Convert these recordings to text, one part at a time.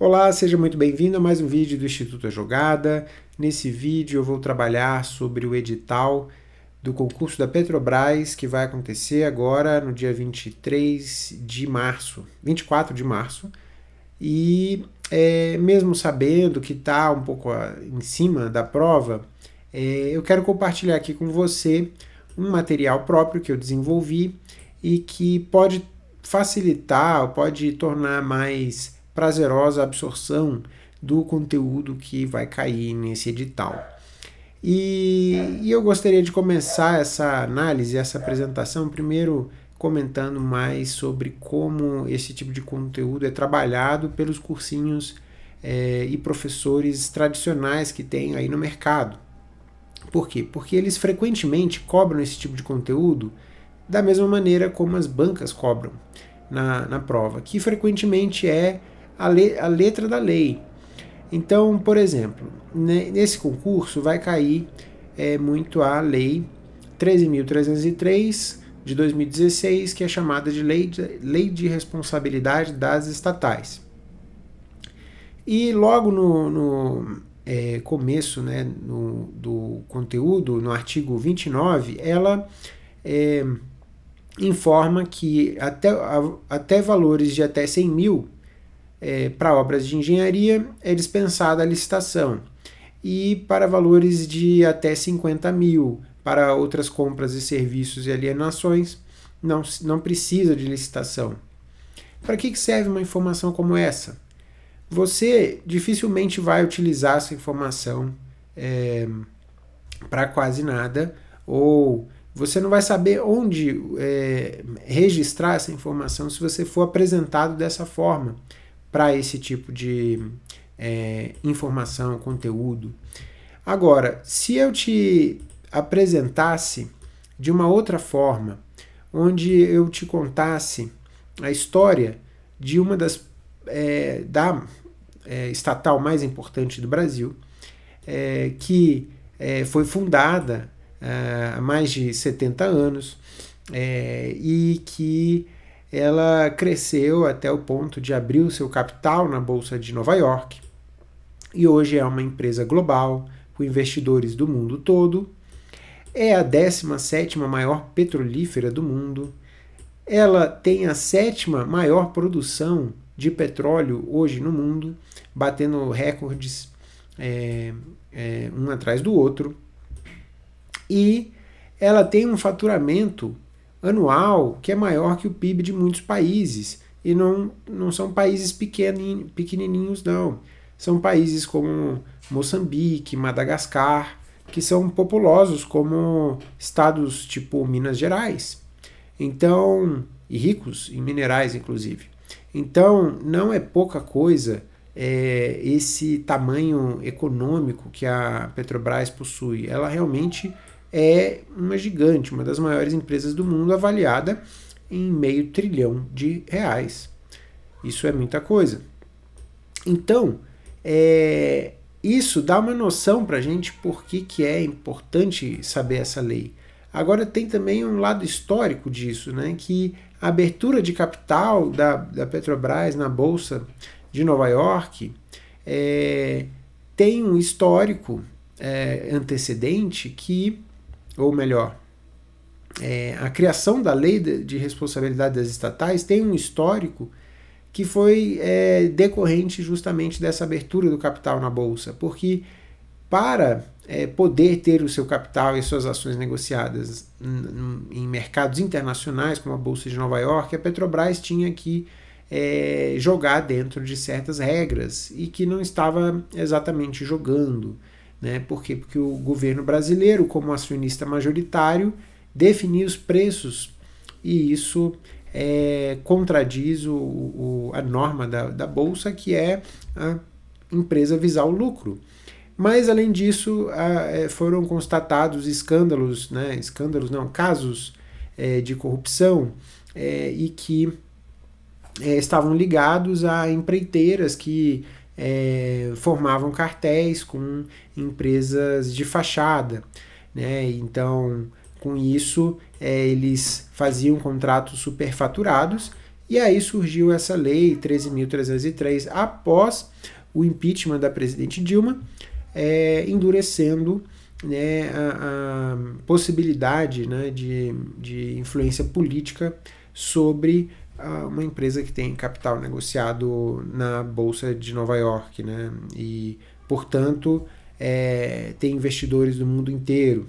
Olá, seja muito bem-vindo a mais um vídeo do Instituto A Jogada. Nesse vídeo eu vou trabalhar sobre o edital do concurso da Petrobras que vai acontecer agora no dia 23 de março, 24 de março. E é, mesmo sabendo que está um pouco ah, em cima da prova, é, eu quero compartilhar aqui com você um material próprio que eu desenvolvi e que pode facilitar, pode tornar mais prazerosa absorção do conteúdo que vai cair nesse edital. E, e eu gostaria de começar essa análise, essa apresentação, primeiro comentando mais sobre como esse tipo de conteúdo é trabalhado pelos cursinhos é, e professores tradicionais que tem aí no mercado. Por quê? Porque eles frequentemente cobram esse tipo de conteúdo da mesma maneira como as bancas cobram na, na prova, que frequentemente é a, le, a letra da lei. Então, por exemplo, nesse concurso vai cair é, muito a lei 13.303 de 2016, que é chamada de lei, de lei de Responsabilidade das Estatais. E logo no, no é, começo né, no, do conteúdo, no artigo 29, ela é, informa que até, a, até valores de até 100 mil é, para obras de engenharia é dispensada a licitação e para valores de até 50 mil. Para outras compras e serviços e alienações, não, não precisa de licitação. Para que serve uma informação como essa? Você dificilmente vai utilizar essa informação é, para quase nada, ou você não vai saber onde é, registrar essa informação se você for apresentado dessa forma para esse tipo de é, informação, conteúdo. Agora, se eu te apresentasse de uma outra forma, onde eu te contasse a história de uma das é, da é, estatal mais importante do Brasil, é, que é, foi fundada é, há mais de 70 anos é, e que ela cresceu até o ponto de abrir o seu capital na Bolsa de Nova York e hoje é uma empresa global com investidores do mundo todo. É a 17 maior petrolífera do mundo. Ela tem a sétima maior produção de petróleo hoje no mundo, batendo recordes é, é, um atrás do outro. E ela tem um faturamento anual que é maior que o PIB de muitos países. E não, não são países pequenin, pequenininhos, não. São países como Moçambique, Madagascar, que são populosos como estados tipo Minas Gerais. Então, e ricos em minerais, inclusive. Então, não é pouca coisa é, esse tamanho econômico que a Petrobras possui. Ela realmente é uma gigante, uma das maiores empresas do mundo, avaliada em meio trilhão de reais. Isso é muita coisa. Então, é, isso dá uma noção para a gente por que, que é importante saber essa lei. Agora, tem também um lado histórico disso, né, que a abertura de capital da, da Petrobras na Bolsa de Nova York é, tem um histórico é, antecedente que ou melhor, é, a criação da lei de, de responsabilidade das estatais tem um histórico que foi é, decorrente justamente dessa abertura do capital na bolsa, porque para é, poder ter o seu capital e suas ações negociadas em mercados internacionais, como a Bolsa de Nova York, a Petrobras tinha que é, jogar dentro de certas regras e que não estava exatamente jogando. Né? Por quê? Porque o governo brasileiro, como acionista majoritário, definiu os preços e isso é, contradiz o, o, a norma da, da Bolsa, que é a empresa visar o lucro. Mas, além disso, a, é, foram constatados escândalos, né? escândalos não, casos é, de corrupção é, e que é, estavam ligados a empreiteiras que é, formavam cartéis com empresas de fachada. Né? Então, com isso, é, eles faziam contratos superfaturados, e aí surgiu essa lei 13.303 após o impeachment da presidente Dilma, é, endurecendo né, a, a possibilidade né, de, de influência política sobre uma empresa que tem capital negociado na Bolsa de Nova York, né? E, portanto, é, tem investidores do mundo inteiro.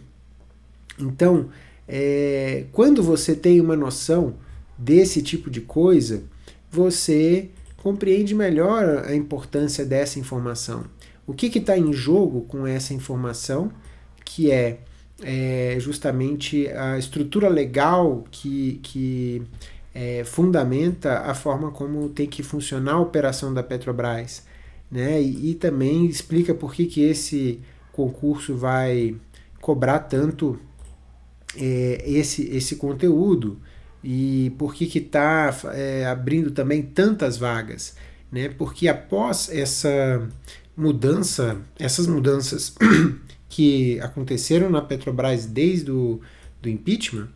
Então, é, quando você tem uma noção desse tipo de coisa, você compreende melhor a importância dessa informação. O que está em jogo com essa informação, que é, é justamente a estrutura legal que, que é, fundamenta a forma como tem que funcionar a operação da Petrobras, né? E, e também explica por que, que esse concurso vai cobrar tanto é, esse, esse conteúdo e por que está é, abrindo também tantas vagas, né? Porque após essa mudança, essas mudanças que aconteceram na Petrobras desde o do impeachment,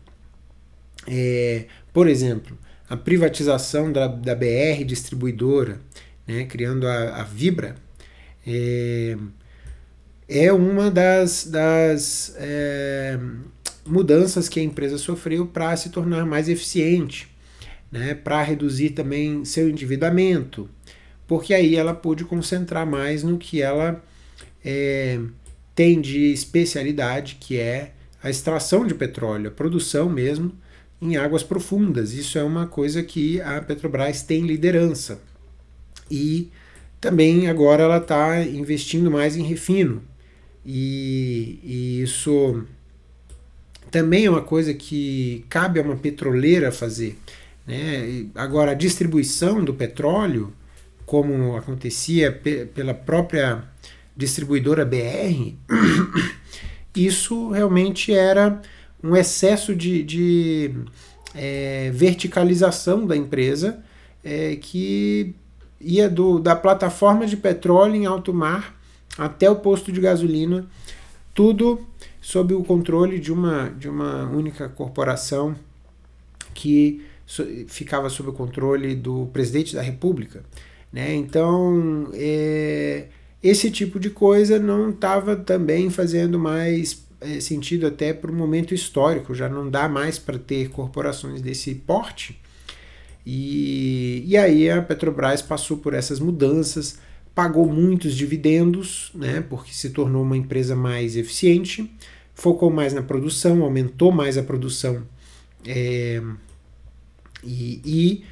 é, por exemplo, a privatização da, da BR distribuidora, né, criando a, a Vibra, é, é, uma das, das é, mudanças que a empresa sofreu para se tornar mais eficiente, né, para reduzir também seu endividamento, porque aí ela pôde concentrar mais no que ela é, tem de especialidade, que é a extração de petróleo, a produção mesmo, em águas profundas. Isso é uma coisa que a Petrobras tem liderança. E também agora ela está investindo mais em refino. E, e, isso também é uma coisa que cabe a uma petroleira fazer. Né? Agora, a distribuição do petróleo, como acontecia pe pela própria distribuidora BR, isso realmente era um excesso de, de é, verticalização da empresa é, que ia do, da plataforma de petróleo em alto mar até o posto de gasolina, tudo sob o controle de uma, de uma única corporação que so, ficava sob o controle do presidente da República. Né? Então, é, esse tipo de coisa não estava também fazendo mais é, sentido até para o momento histórico, já não dá mais para ter corporações desse porte. E, e aí a Petrobras passou por essas mudanças, pagou muitos dividendos, né, porque se tornou uma empresa mais eficiente, focou mais na produção, aumentou mais a produção é, e, e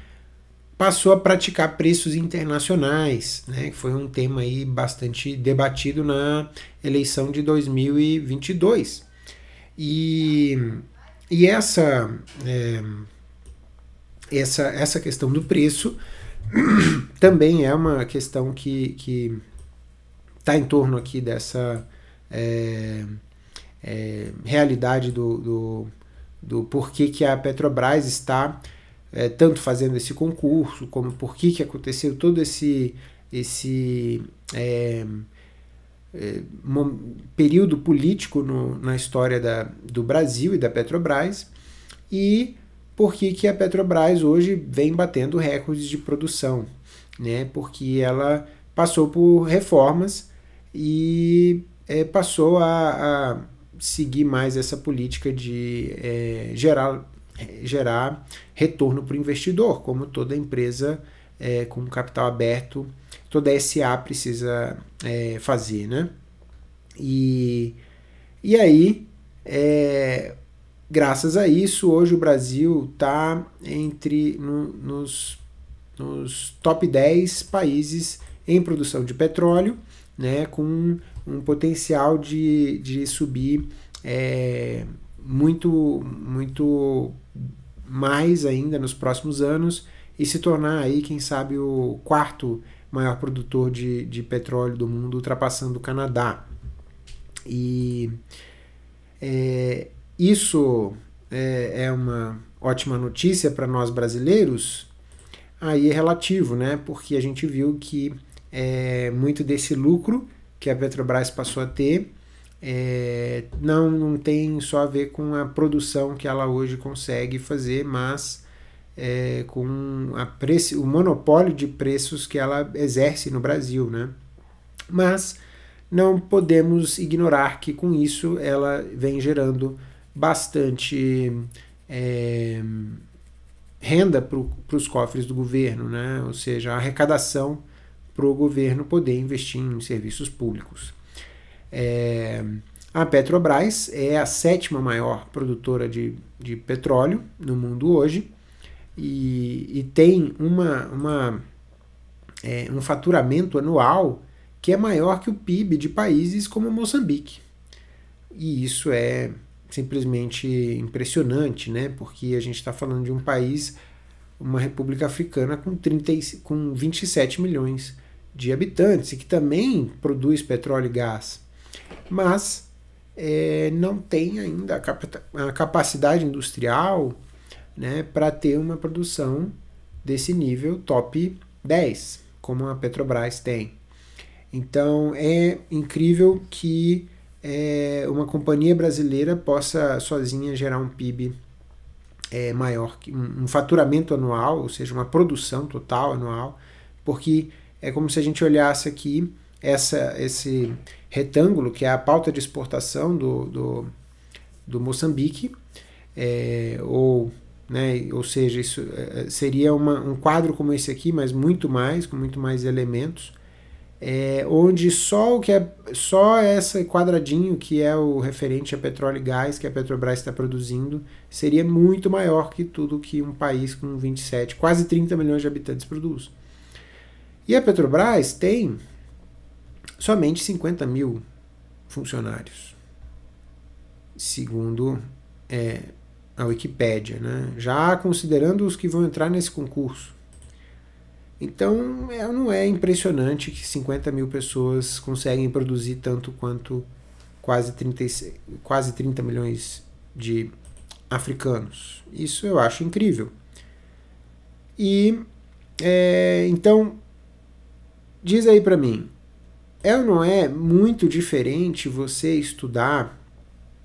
passou a praticar preços internacionais, né, que foi um tema aí bastante debatido na eleição de 2022. E, e essa, é, essa, essa questão do preço também é uma questão que está que tá em torno aqui dessa é, é, realidade do, do, do porquê que a Petrobras está é, tanto fazendo esse concurso, como por que, que aconteceu todo esse, esse é, é, período político no, na história da, do Brasil e da Petrobras, e por que, que a Petrobras hoje vem batendo recordes de produção, né? porque ela passou por reformas e é, passou a, a, seguir mais essa política de é, gerar é, gerar retorno para o investidor, como toda empresa é, com capital aberto, toda SA precisa é, fazer, né? E, e aí, é, graças a isso, hoje o Brasil está entre no, nos, nos top 10 países em produção de petróleo, né, com um potencial de, de subir é, muito, muito mais ainda nos próximos anos e se tornar aí, quem sabe, o quarto maior produtor de, de petróleo do mundo, ultrapassando o Canadá. E é, isso é, é uma ótima notícia para nós brasileiros, aí é relativo, né? Porque a gente viu que é, muito desse lucro que a Petrobras passou a ter é, não, não tem só a ver com a produção que ela hoje consegue fazer, mas é, com a preço, o monopólio de preços que ela exerce no Brasil. Né? Mas não podemos ignorar que com isso ela vem gerando bastante é, renda para os cofres do governo, né? ou seja, arrecadação para o governo poder investir em serviços públicos. É, a Petrobras é a sétima maior produtora de, de petróleo no mundo hoje e, e tem uma, uma é, um faturamento anual que é maior que o PIB de países como Moçambique. E isso é simplesmente impressionante, né? Porque a gente está falando de um país, uma república africana com, 30, com 27 milhões de habitantes e que também produz petróleo e gás mas é, não tem ainda a, capa a capacidade industrial né, para ter uma produção desse nível top 10, como a Petrobras tem. Então é incrível que é, uma companhia brasileira possa sozinha gerar um PIB é, maior, um, um faturamento anual, ou seja, uma produção total anual, porque é como se a gente olhasse aqui essa, esse, retângulo, que é a pauta de exportação do, do, do Moçambique, é, ou, né, ou seja, isso é, é, seria uma, um quadro como esse aqui, mas muito mais, com muito mais elementos, é, onde só o que é só esse quadradinho que é o referente a petróleo e gás que a Petrobras está produzindo seria muito maior que tudo que um país com 27, quase 30 milhões de habitantes produz. E a Petrobras tem somente 50 mil funcionários, segundo é, a Wikipédia, né? já considerando os que vão entrar nesse concurso. Então, é, não é impressionante que 50 mil pessoas conseguem produzir tanto quanto quase 30, quase 30 milhões de africanos. Isso eu acho incrível. E é, então, diz aí para mim, é ou não é muito diferente você estudar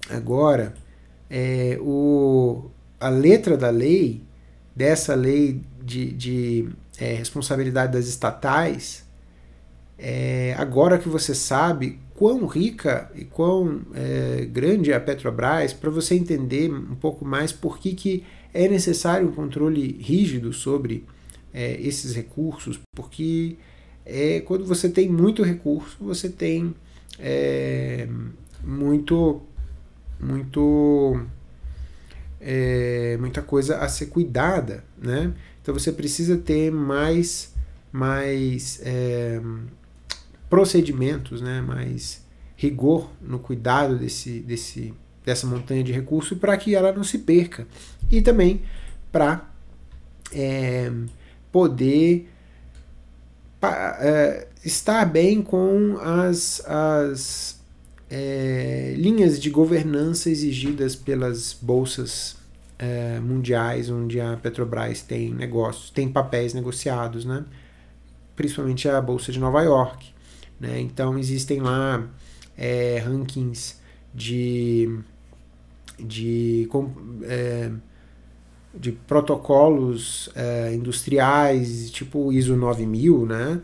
agora é, o, a letra da lei, dessa lei de, de é, responsabilidade das estatais, é, agora que você sabe quão rica e quão é, grande é a Petrobras, para você entender um pouco mais por que, que é necessário um controle rígido sobre é, esses recursos, porque é quando você tem muito recurso, você tem é, muito, muito, é, muita coisa a ser cuidada, né? Então você precisa ter mais, mais é, procedimentos, né? Mais rigor no cuidado desse, desse, dessa montanha de recurso para que ela não se perca e também para é, poder é, estar bem com as, as é, linhas de governança exigidas pelas bolsas é, mundiais, onde a Petrobras tem negócios, tem papéis negociados, né? principalmente a Bolsa de Nova York. Né? Então existem lá é, rankings de, de é, de protocolos é, industriais, tipo ISO 9000, né?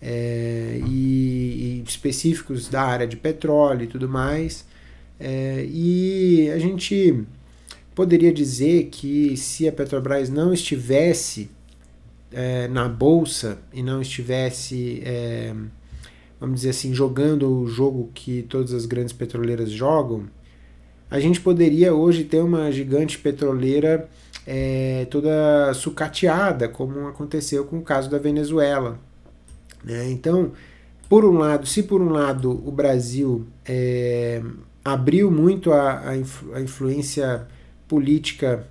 É, e, e, específicos da área de petróleo e tudo mais. É, e a gente poderia dizer que se a Petrobras não estivesse é, na bolsa e não estivesse, é, vamos dizer assim, jogando o jogo que todas as grandes petroleiras jogam, a gente poderia hoje ter uma gigante petroleira é, toda sucateada, como aconteceu com o caso da Venezuela. Né? Então, por um lado, se por um lado o Brasil é, abriu muito a, a, influência política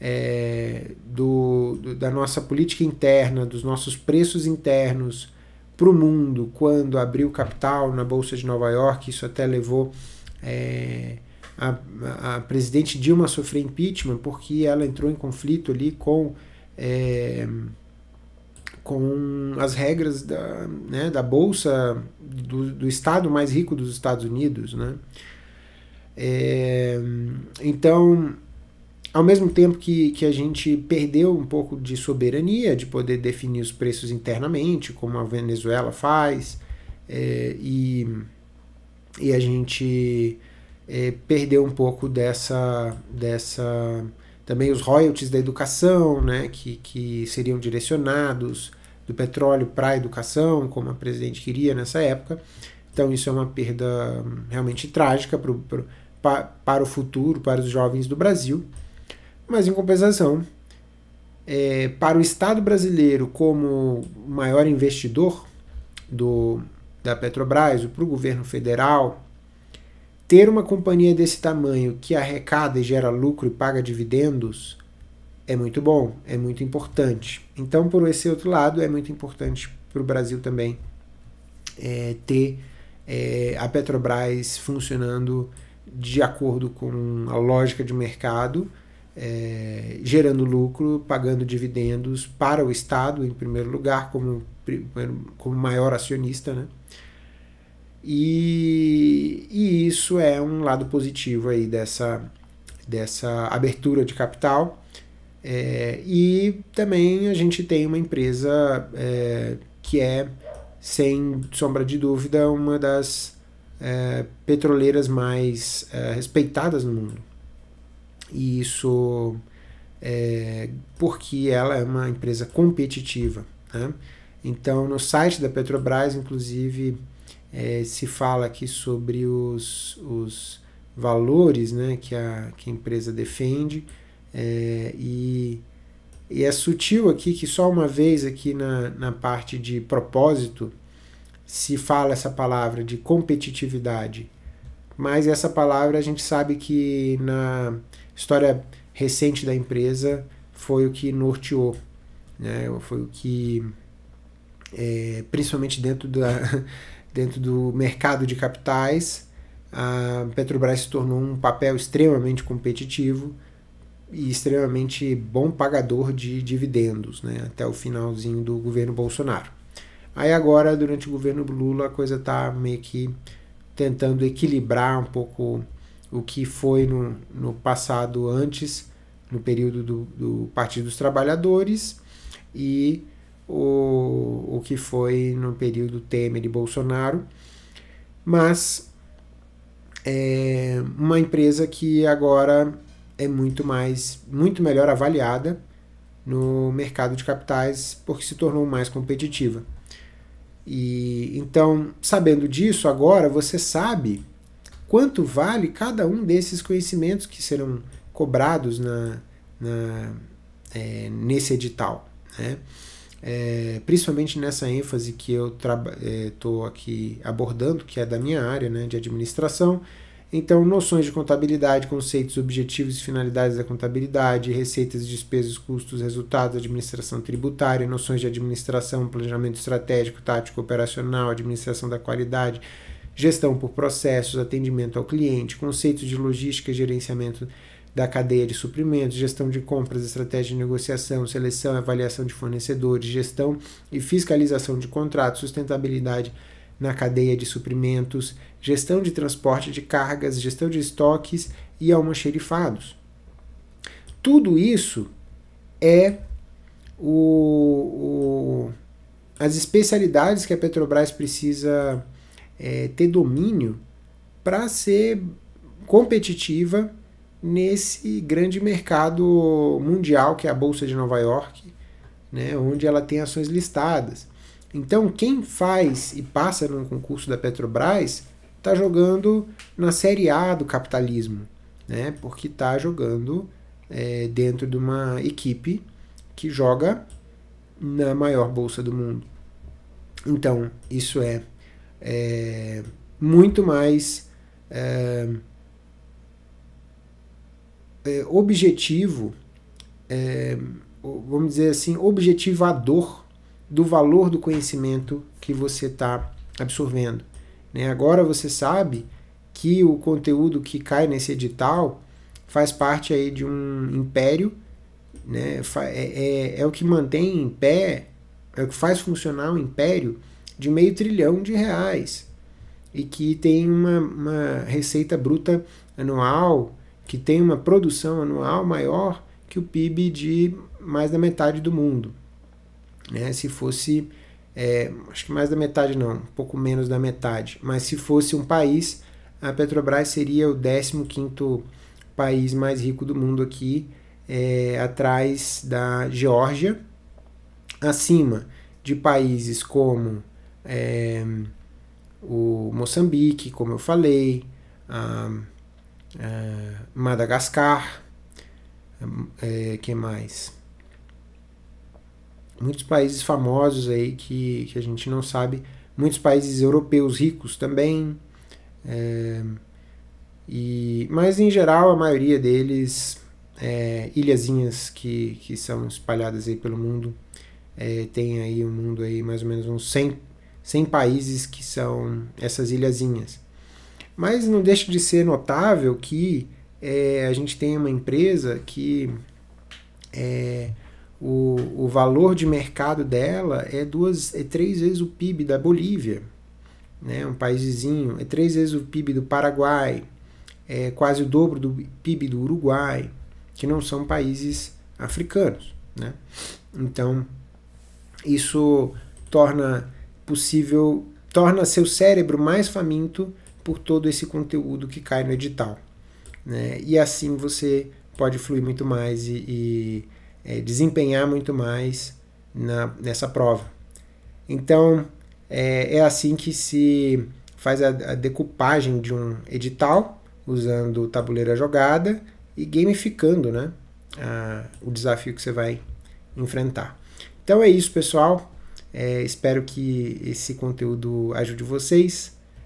é, do, do, da nossa política interna, dos nossos preços internos para o mundo, quando abriu capital na Bolsa de Nova York, isso até levou é, a, a presidente Dilma sofreu impeachment porque ela entrou em conflito ali com é, com as regras da, né, da bolsa do, do estado mais rico dos Estados Unidos, né? É, então, ao mesmo tempo que, que a gente perdeu um pouco de soberania, de poder definir os preços internamente, como a Venezuela faz, é, e, e a gente é, perdeu um pouco dessa, dessa também os royalties da educação, né, que, que seriam direcionados do petróleo para a educação, como a presidente queria nessa época. Então isso é uma perda hum, realmente trágica pro, pro, pa, para o futuro, para os jovens do Brasil. Mas em compensação, é, para o Estado brasileiro como maior investidor do, da Petrobras, para o governo federal, ter uma companhia desse tamanho que arrecada e gera lucro e paga dividendos é muito bom, é muito importante. Então, por esse outro lado, é muito importante para o Brasil também é, ter é, a Petrobras funcionando de acordo com a lógica de mercado, é, gerando lucro, pagando dividendos para o Estado, em primeiro lugar, como, como maior acionista, né? E, e isso é um lado positivo aí dessa, dessa abertura de capital. É, e também a gente tem uma empresa é, que é, sem sombra de dúvida, uma das é, petroleiras mais é, respeitadas no mundo. E isso é porque ela é uma empresa competitiva. Né? Então, no site da Petrobras, inclusive, é, se fala aqui sobre os, os valores né, que, a, que a empresa defende é, e, e é sutil aqui que só uma vez aqui na, na parte de propósito se fala essa palavra de competitividade, mas essa palavra a gente sabe que na história recente da empresa foi o que norteou, né? foi o que, é, principalmente dentro da, dentro do mercado de capitais, a Petrobras se tornou um papel extremamente competitivo e extremamente bom pagador de dividendos, né, até o finalzinho do governo Bolsonaro. Aí agora, durante o governo Lula, a coisa está meio que tentando equilibrar um pouco o que foi no, no passado antes, no período do, do Partido dos Trabalhadores, e o, o que foi no período Temer e Bolsonaro, mas é uma empresa que agora é muito mais, muito melhor avaliada no mercado de capitais porque se tornou mais competitiva. E então, sabendo disso agora, você sabe quanto vale cada um desses conhecimentos que serão cobrados na, na é, nesse edital. Né? é, principalmente nessa ênfase que eu estou é, aqui abordando, que é da minha área né, de administração. Então, noções de contabilidade, conceitos, objetivos e finalidades da contabilidade, receitas, despesas, custos, resultados, administração tributária, noções de administração, planejamento estratégico, tático, operacional, administração da qualidade, gestão por processos, atendimento ao cliente, conceitos de logística, gerenciamento da cadeia de suprimentos, gestão de compras, estratégia de negociação, seleção e avaliação de fornecedores, gestão e fiscalização de contratos, sustentabilidade na cadeia de suprimentos, gestão de transporte de cargas, gestão de estoques e almoxerifados. Tudo isso é o, o, as especialidades que a Petrobras precisa é, ter domínio para ser competitiva nesse grande mercado mundial que é a Bolsa de Nova York, né, onde ela tem ações listadas. Então, quem faz e passa no concurso da Petrobras está jogando na Série A do capitalismo, né, porque está jogando é, dentro de uma equipe que joga na maior bolsa do mundo. Então, isso é, é muito mais. É, é, objetivo, é, vamos dizer assim, objetivador do valor do conhecimento que você está absorvendo. Né? Agora você sabe que o conteúdo que cai nesse edital faz parte aí de um império, né? é, é, é o que mantém em pé, é o que faz funcionar um império de meio trilhão de reais e que tem uma, uma receita bruta anual que tem uma produção anual maior que o PIB de mais da metade do mundo. Né? Se fosse, é, acho que mais da metade não, um pouco menos da metade, mas se fosse um país, a Petrobras seria o 15º país mais rico do mundo aqui, é, atrás da Geórgia, acima de países como é, o Moçambique, como eu falei, a eh, Madagascar, é, que mais? Muitos países famosos aí que, que a gente não sabe, muitos países europeus ricos também, é, e, mas em geral a maioria deles, é, ilhazinhas que, que são espalhadas aí pelo mundo, é, tem aí o um mundo aí mais ou menos uns 100, 100 países que são essas ilhazinhas. Mas não deixa de ser notável que é, a gente tem uma empresa que é, o, o valor de mercado dela é duas, é três vezes o PIB da Bolívia, né, um paíszinho é três vezes o PIB do Paraguai, é quase o dobro do PIB do Uruguai, que não são países africanos. Né? Então, isso torna possível, torna seu cérebro mais faminto por todo esse conteúdo que cai no edital. Né? E assim você pode fluir muito mais e, e é, desempenhar muito mais na, nessa prova. Então, é, é, assim que se faz a, a decupagem de um edital, usando tabuleira jogada e gamificando né, a, o desafio que você vai enfrentar. Então é isso, pessoal. É, espero que esse conteúdo ajude vocês